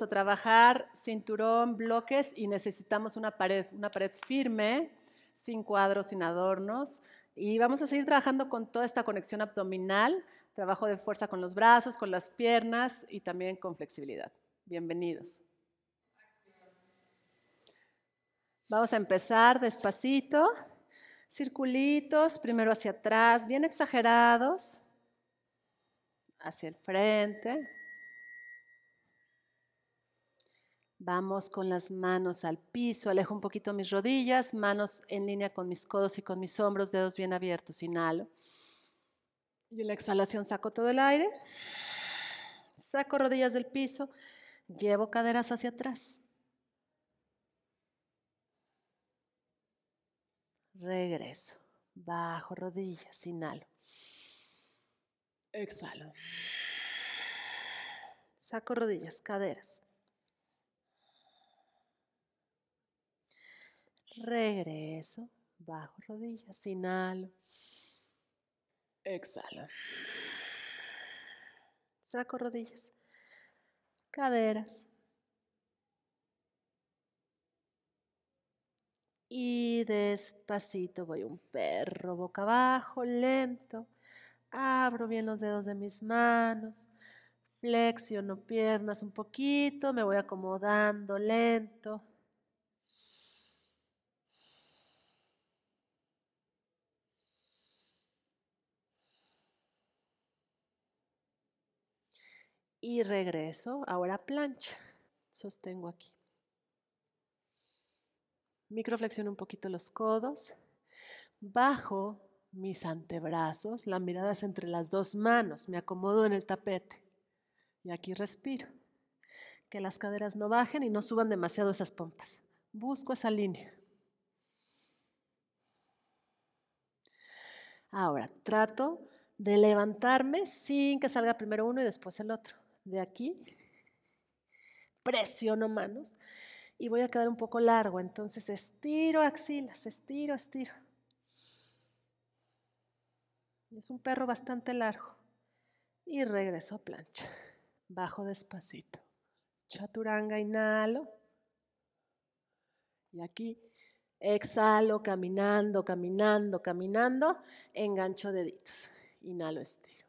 a trabajar cinturón, bloques y necesitamos una pared, una pared firme, sin cuadros, sin adornos. Y vamos a seguir trabajando con toda esta conexión abdominal, trabajo de fuerza con los brazos, con las piernas y también con flexibilidad. Bienvenidos. Vamos a empezar despacito, circulitos, primero hacia atrás, bien exagerados, hacia el frente. Vamos con las manos al piso, alejo un poquito mis rodillas, manos en línea con mis codos y con mis hombros, dedos bien abiertos, inhalo. Y en la exhalación saco todo el aire, saco rodillas del piso, llevo caderas hacia atrás. Regreso, bajo rodillas, inhalo. Exhalo. Saco rodillas, caderas. Regreso, bajo rodillas, inhalo. Exhalo. Saco rodillas, caderas. Y despacito voy un perro boca abajo, lento. Abro bien los dedos de mis manos. Flexiono piernas un poquito, me voy acomodando lento, y regreso. Ahora plancha. Sostengo aquí. Microflexiono un poquito los codos. Bajo mis antebrazos, la mirada entre las dos manos. Me acomodo en el tapete. Y aquí respiro. Que las caderas no bajen y no suban demasiado esas pompas. Busco esa línea. Ahora, trato de levantarme sin que salga primero uno y después el otro de aquí, presiono manos y voy a quedar un poco largo. Entonces estiro axilas, estiro, estiro. Es un perro bastante largo. Y regreso a plancha. Bajo despacito. Chaturanga, inhalo. Y aquí exhalo, caminando, caminando, caminando. Engancho deditos. Inhalo, estiro.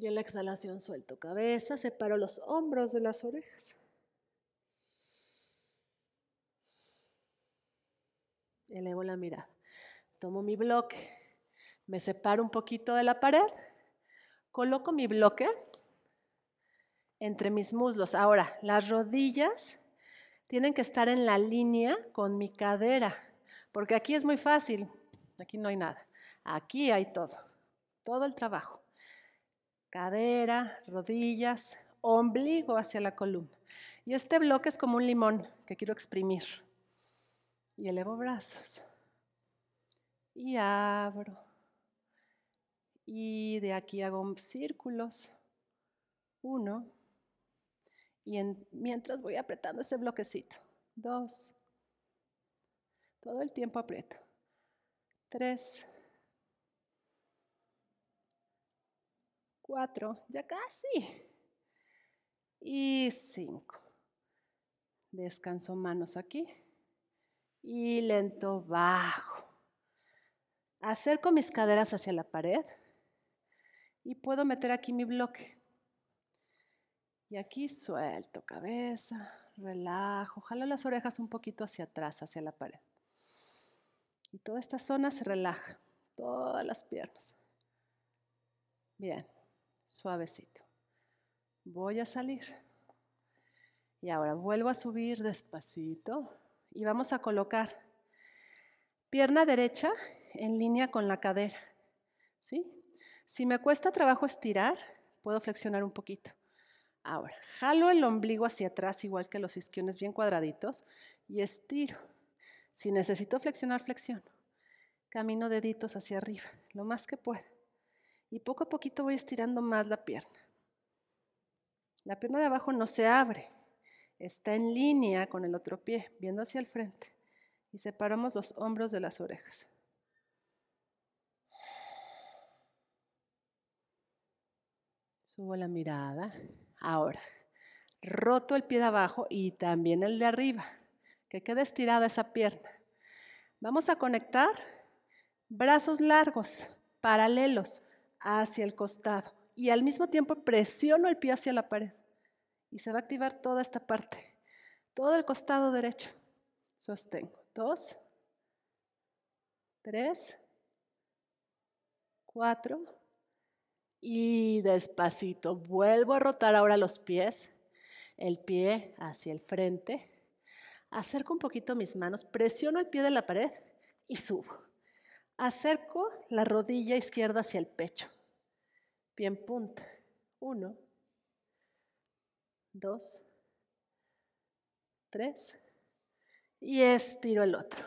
Y en la exhalación suelto cabeza, separo los hombros de las orejas. Elevo la mirada. Tomo mi bloque, me separo un poquito de la pared, coloco mi bloque entre mis muslos. Ahora, las rodillas tienen que estar en la línea con mi cadera, porque aquí es muy fácil, aquí no hay nada, aquí hay todo, todo el trabajo cadera, rodillas, ombligo hacia la columna. Y este bloque es como un limón que quiero exprimir. Y elevo brazos. Y abro. Y de aquí hago círculos. Uno. Y mientras voy apretando ese bloquecito. Dos. Todo el tiempo aprieto. Tres. Cuatro. ya casi. Y cinco. Descanso manos aquí. Y lento bajo. Acerco mis caderas hacia la pared y puedo meter aquí mi bloque. Y aquí suelto cabeza, relajo, jalo las orejas un poquito hacia atrás, hacia la pared. Y toda esta zona se relaja, todas las piernas. Bien, suavecito. Voy a salir. Y ahora vuelvo a subir despacito y vamos a colocar pierna derecha en línea con la cadera. ¿sí? Si me cuesta trabajo estirar, puedo flexionar un poquito. Ahora, jalo el ombligo hacia atrás, igual que los isquiones bien cuadraditos, y estiro. Si necesito flexionar, flexiono. Camino deditos hacia arriba, lo más que pueda y poco a poquito voy estirando más la pierna. La pierna de abajo no se abre, está en línea con el otro pie, viendo hacia el frente. Y separamos los hombros de las orejas. Subo la mirada. Ahora, roto el pie de abajo y también el de arriba, que quede estirada esa pierna. Vamos a conectar brazos largos, paralelos, hacia el costado y al mismo tiempo presiono el pie hacia la pared y se va a activar toda esta parte, todo el costado derecho. Sostengo. Dos, tres, cuatro y despacito. Vuelvo a rotar ahora los pies, el pie hacia el frente. Acerco un poquito mis manos, presiono el pie de la pared y subo. Acerco la rodilla izquierda hacia el pecho. Bien punta. Uno, dos, tres. Y estiro el otro.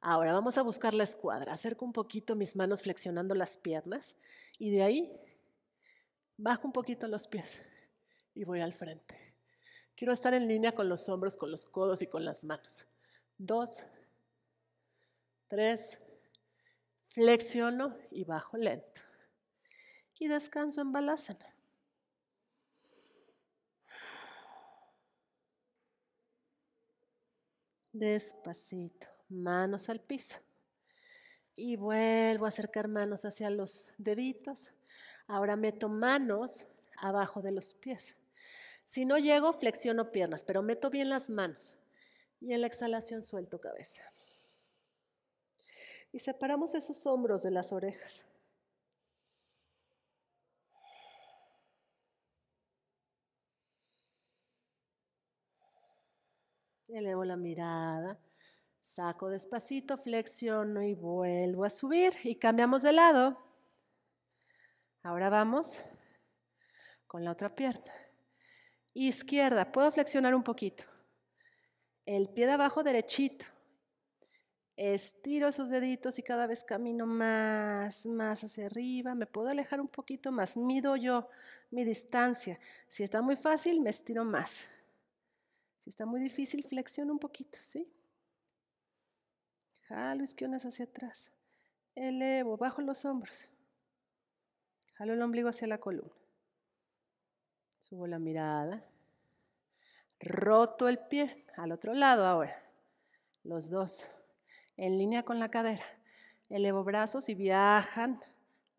Ahora vamos a buscar la escuadra. Acerco un poquito mis manos flexionando las piernas y de ahí bajo un poquito los pies y voy al frente. Quiero estar en línea con los hombros, con los codos y con las manos. Dos, tres, flexiono y bajo lento. Y descanso en Balasana. Despacito, manos al piso. Y vuelvo a acercar manos hacia los deditos. Ahora meto manos abajo de los pies. Si no llego, flexiono piernas, pero meto bien las manos. Y en la exhalación suelto cabeza y separamos esos hombros de las orejas. Elevo la mirada, saco despacito, flexiono y vuelvo a subir y cambiamos de lado. Ahora vamos con la otra pierna. Izquierda, puedo flexionar un poquito. El pie de abajo derechito estiro esos deditos y cada vez camino más, más hacia arriba, me puedo alejar un poquito más, mido yo mi distancia. Si está muy fácil, me estiro más. Si está muy difícil, flexiono un poquito, ¿sí? Jalo isquiones hacia atrás, elevo, bajo los hombros, jalo el ombligo hacia la columna, subo la mirada, roto el pie al otro lado ahora, los dos en línea con la cadera. Elevo brazos y viajan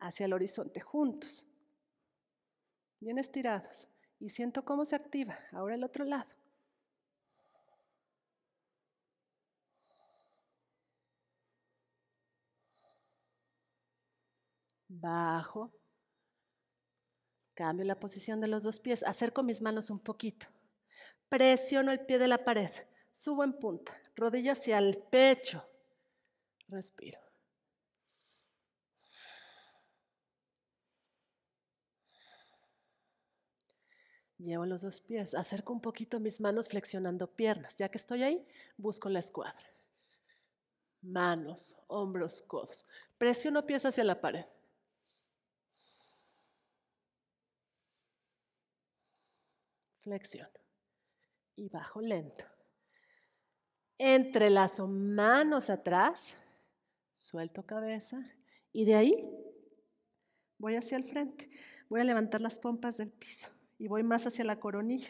hacia el horizonte juntos. Bien estirados. Y siento cómo se activa. Ahora el otro lado. Bajo. Cambio la posición de los dos pies. Acerco mis manos un poquito. Presiono el pie de la pared. Subo en punta. Rodilla hacia el pecho. Respiro. Llevo los dos pies, acerco un poquito mis manos flexionando piernas. Ya que estoy ahí, busco la escuadra. Manos, hombros, codos. Presiono pies hacia la pared. Flexiono. Y bajo lento. Entrelazo manos atrás suelto cabeza y de ahí voy hacia el frente. Voy a levantar las pompas del piso y voy más hacia la coronilla.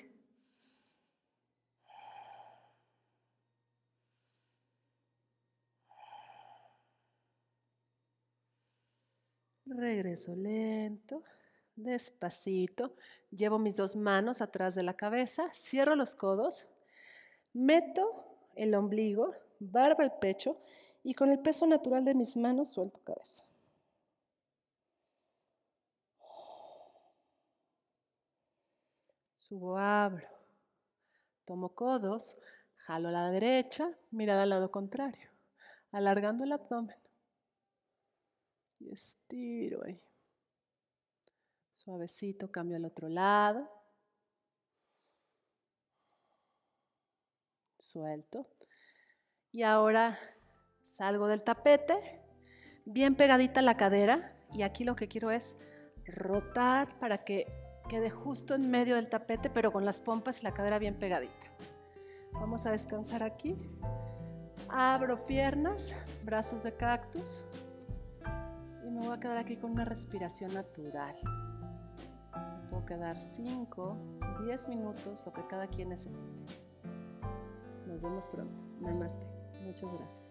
Regreso lento, despacito. Llevo mis dos manos atrás de la cabeza, cierro los codos, meto el ombligo, barba el pecho y con el peso natural de mis manos suelto cabeza. Subo, abro. Tomo codos, jalo a la derecha, mirada al lado contrario, alargando el abdomen. Y estiro ahí. Suavecito, cambio al otro lado. Suelto. Y ahora Salgo del tapete, bien pegadita la cadera y aquí lo que quiero es rotar para que quede justo en medio del tapete, pero con las pompas y la cadera bien pegadita. Vamos a descansar aquí. Abro piernas, brazos de cactus y me voy a quedar aquí con una respiración natural. Voy puedo quedar 5, 10 minutos, lo que cada quien necesite. Nos vemos pronto. Namaste. Muchas gracias.